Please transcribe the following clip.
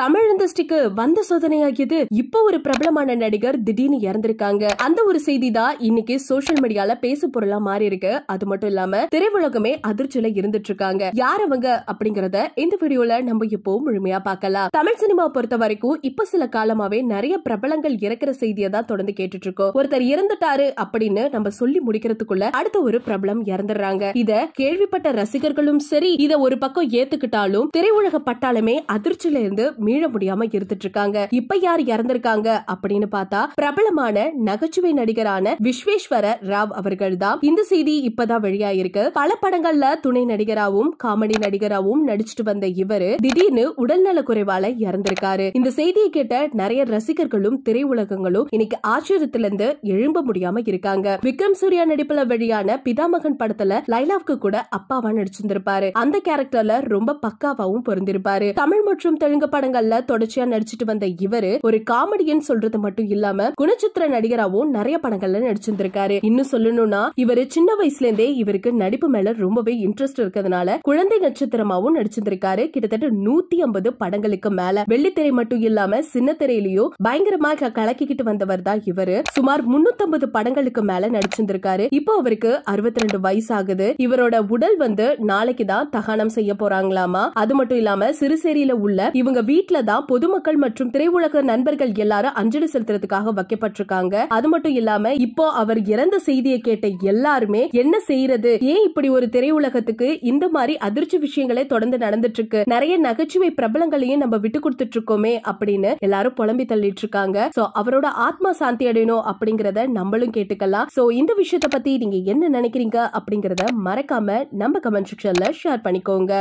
தமிழ் இண்டஸ்ட்ரிக்கு வந்த சோதனையாகியது இப்போ ஒரு பிரபலமான நடிகர் திடீர்னு இறந்திருக்காங்க அந்த ஒரு செய்தி தான் இன்னைக்கு சோசியல் மீடியால பேசு பொருளா மாறி இருக்கு அது மட்டும் இல்லாம திரையுலகமே அதிர்ச்சியில இருந்துட்டு இருக்காங்க யார் அவங்க அப்படிங்கறத இந்த வீடியோல நம்ம இப்போ முழுமையா பார்க்கலாம் தமிழ் சினிமா பொறுத்த வரைக்கும் இப்ப சில காலமாவே நிறைய பிரபலங்கள் இறக்குற செய்தியை தான் தொடர்ந்து கேட்டுட்டு இருக்கோம் ஒருத்தர் இறந்துட்டாரு அப்படின்னு நம்ம சொல்லி முடிக்கிறதுக்குள்ள அடுத்த ஒரு பிரபலம் இறந்துடுறாங்க இத கேள்விப்பட்ட ரசிகர்களும் சரி இத ஒரு பக்கம் ஏத்துக்கிட்டாலும் திரையுலக பட்டாலுமே அதிர்ச்சியில இருந்து மீள முடியாம இருந்துட்டு இருக்காங்க இப்ப யார் இறந்திருக்காங்க அப்படின்னு பார்த்தா பிரபலமான நகைச்சுவை நடிகரான விஸ்வேஸ்வர ராவ் அவர்கள் தான் இந்த செய்தி இப்பதான் வெளியாயிருக்கு பல படங்கள்ல துணை நடிகராகவும் காமெடி நடிகராகவும் நடிச்சிட்டு வந்த இவரு திடீர்னு உடல்நல குறைவால இறந்திருக்காரு இந்த செய்தியை கேட்ட நிறைய ரசிகர்களும் திரையுலகங்களும் இன்னைக்கு ஆச்சரியத்துல இருந்து எழும்ப முடியாம இருக்காங்க விக்ரம் சூர்யா நடிப்புல வெளியான பிதாமகன் படத்துல லைலாவுக்கு கூட அப்பாவா நடிச்சிருந்திருப்பாரு அந்த கேரக்டர்ல ரொம்ப பக்காவாவும் பொருந்திருப்பாரு தமிழ் மற்றும் தெலுங்கு படங்கள் படங்கள்ல தொடர்ச்சியா நடிச்சிட்டு வந்த இவரு ஒரு காமெடியன் சொல்றது மட்டும் இல்லாம குணச்சித்திர நடிகராவும் நிறைய படங்கள்ல நடிச்சிருந்திருக்காரு இன்னும் சொல்லணும்னா இவரு சின்ன வயசுல இருந்தே இவருக்கு நடிப்பு மேல ரொம்பவே இன்ட்ரெஸ்ட் இருக்கிறதுனால குழந்தை நட்சத்திரமாவும் நடிச்சிருந்திருக்காரு கிட்டத்தட்ட நூத்தி ஐம்பது படங்களுக்கு மேல வெள்ளித்திரை மட்டும் இல்லாம சின்ன திரையிலயும் பயங்கரமா கலக்கிக்கிட்டு வந்தவர் தான் இவரு சுமார் முன்னூத்தி படங்களுக்கு மேல நடிச்சிருந்திருக்காரு இப்போ அவருக்கு அறுபத்தி ரெண்டு வயசு ஆகுது இவரோட உடல் வந்து நாளைக்கு தான் தகனம் செய்ய போறாங்களாமா அது மட்டும் இல்லாம சிறுசேரியில உள்ள இவங்க வீடு வீட்டில் தான் பொதுமக்கள் மற்றும் திரையுலக நண்பர்கள் எல்லாரும் அஞ்சலி செலுத்துறதுக்காக வைக்கப்பட்டிருக்காங்க அது மட்டும் இல்லாம இப்போ அவர் இறந்த செய்தியை கேட்ட எல்லாருமே என்ன செய்யறது ஏன் இப்படி ஒரு திரையுலகத்துக்கு இந்த மாதிரி அதிர்ச்சி விஷயங்களே தொடர்ந்து நடந்துட்டு இருக்கு நிறைய நகைச்சுவை பிரபலங்களையும் நம்ம விட்டு கொடுத்துட்டு இருக்கோமே அப்படின்னு எல்லாரும் புலம்பி தள்ளிட்டு இருக்காங்க சோ அவரோட ஆத்மா சாந்தி அடையணும் அப்படிங்கறத நம்மளும் கேட்டுக்கலாம் சோ இந்த விஷயத்த பத்தி நீங்க என்ன நினைக்கிறீங்க அப்படிங்கறத மறக்காம நம்ம கமெண்ட் செக்ஷன்ல ஷேர் பண்ணிக்கோங்க